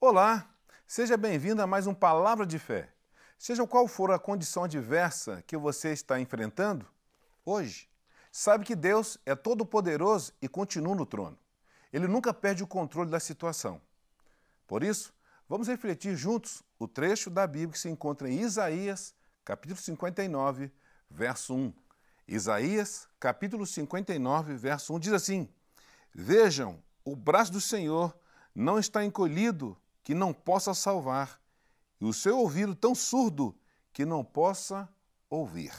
Olá, seja bem-vindo a mais um Palavra de Fé. Seja qual for a condição adversa que você está enfrentando hoje, sabe que Deus é todo-poderoso e continua no trono. Ele nunca perde o controle da situação. Por isso, vamos refletir juntos o trecho da Bíblia que se encontra em Isaías, capítulo 59, verso 1. Isaías, capítulo 59, verso 1 diz assim: Vejam, o braço do Senhor não está encolhido que não possa salvar, e o seu ouvido tão surdo que não possa ouvir.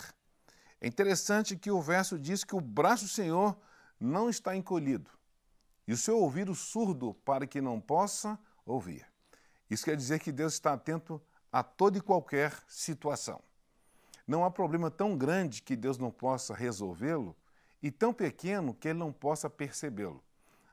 É interessante que o verso diz que o braço do Senhor não está encolhido, e o seu ouvido surdo para que não possa ouvir. Isso quer dizer que Deus está atento a toda e qualquer situação. Não há problema tão grande que Deus não possa resolvê-lo e tão pequeno que ele não possa percebê-lo.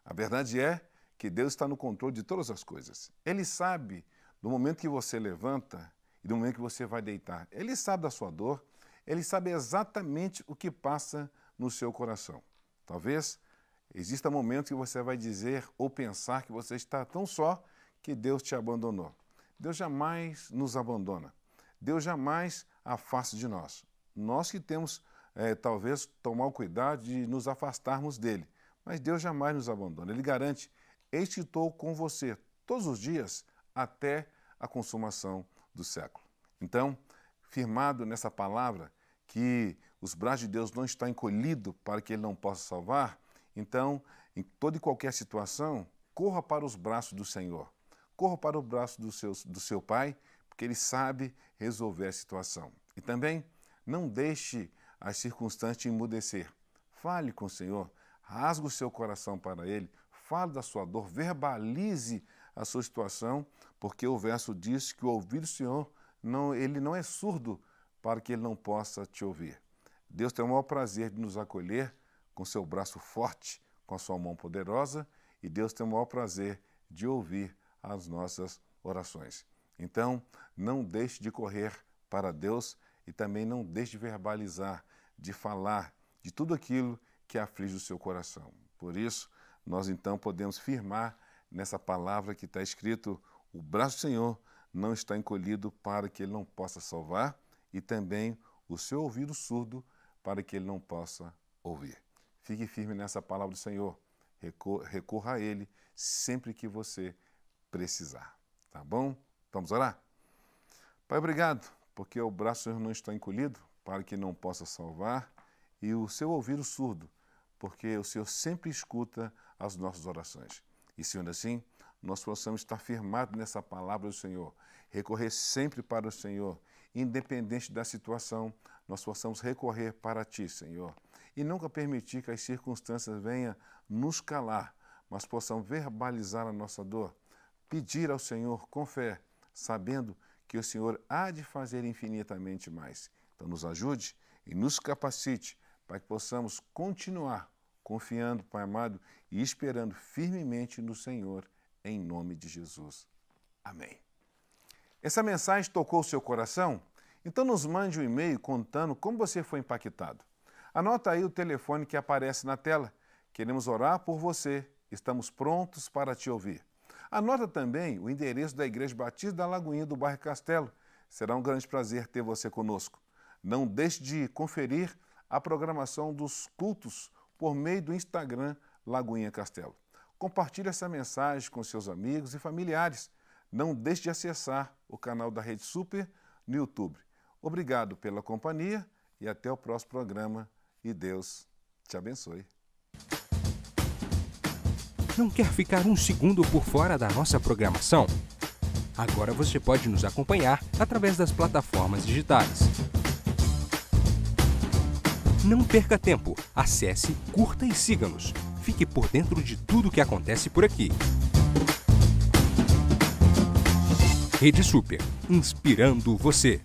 A verdade é que Deus está no controle de todas as coisas. Ele sabe do momento que você levanta e do momento que você vai deitar. Ele sabe da sua dor, ele sabe exatamente o que passa no seu coração. Talvez exista momento que você vai dizer ou pensar que você está tão só que Deus te abandonou. Deus jamais nos abandona. Deus jamais afasta de nós. Nós que temos, é, talvez, tomar o cuidado de nos afastarmos dele. Mas Deus jamais nos abandona. Ele garante este estou com você todos os dias até a consumação do século. Então, firmado nessa palavra que os braços de Deus não estão encolhidos para que ele não possa salvar, então, em toda e qualquer situação, corra para os braços do Senhor. Corra para o braço do seu, do seu pai, porque ele sabe resolver a situação. E também, não deixe as circunstâncias emudecer. Fale com o Senhor, rasgue o seu coração para ele, fale da sua dor, verbalize a sua situação, porque o verso diz que o ouvido do Senhor, não, ele não é surdo para que ele não possa te ouvir. Deus tem o maior prazer de nos acolher com seu braço forte, com a sua mão poderosa, e Deus tem o maior prazer de ouvir as nossas orações. Então, não deixe de correr para Deus e também não deixe de verbalizar, de falar de tudo aquilo que aflige o seu coração. Por isso, nós então podemos firmar nessa palavra que está escrito: o braço do Senhor não está encolhido para que ele não possa salvar, e também o seu ouvido surdo para que ele não possa ouvir. Fique firme nessa palavra do Senhor, recorra a ele sempre que você precisar. Tá bom? Vamos orar? Pai, obrigado, porque o braço do Senhor não está encolhido para que não possa salvar, e o seu ouvido surdo porque o Senhor sempre escuta as nossas orações. E, sendo assim, nós possamos estar firmados nessa palavra do Senhor, recorrer sempre para o Senhor, independente da situação, nós possamos recorrer para Ti, Senhor, e nunca permitir que as circunstâncias venham nos calar, mas possam verbalizar a nossa dor, pedir ao Senhor com fé, sabendo que o Senhor há de fazer infinitamente mais. Então, nos ajude e nos capacite para que possamos continuar confiando, Pai amado, e esperando firmemente no Senhor, em nome de Jesus. Amém. Essa mensagem tocou o seu coração? Então nos mande um e-mail contando como você foi impactado. Anota aí o telefone que aparece na tela. Queremos orar por você. Estamos prontos para te ouvir. Anota também o endereço da Igreja Batista da Lagoinha do bairro Castelo. Será um grande prazer ter você conosco. Não deixe de conferir a programação dos cultos por meio do Instagram Lagoinha Castelo. Compartilhe essa mensagem com seus amigos e familiares. Não deixe de acessar o canal da Rede Super no YouTube. Obrigado pela companhia e até o próximo programa. E Deus te abençoe. Não quer ficar um segundo por fora da nossa programação? Agora você pode nos acompanhar através das plataformas digitais. Não perca tempo, acesse, curta e siga-nos. Fique por dentro de tudo o que acontece por aqui. Rede Super, inspirando você.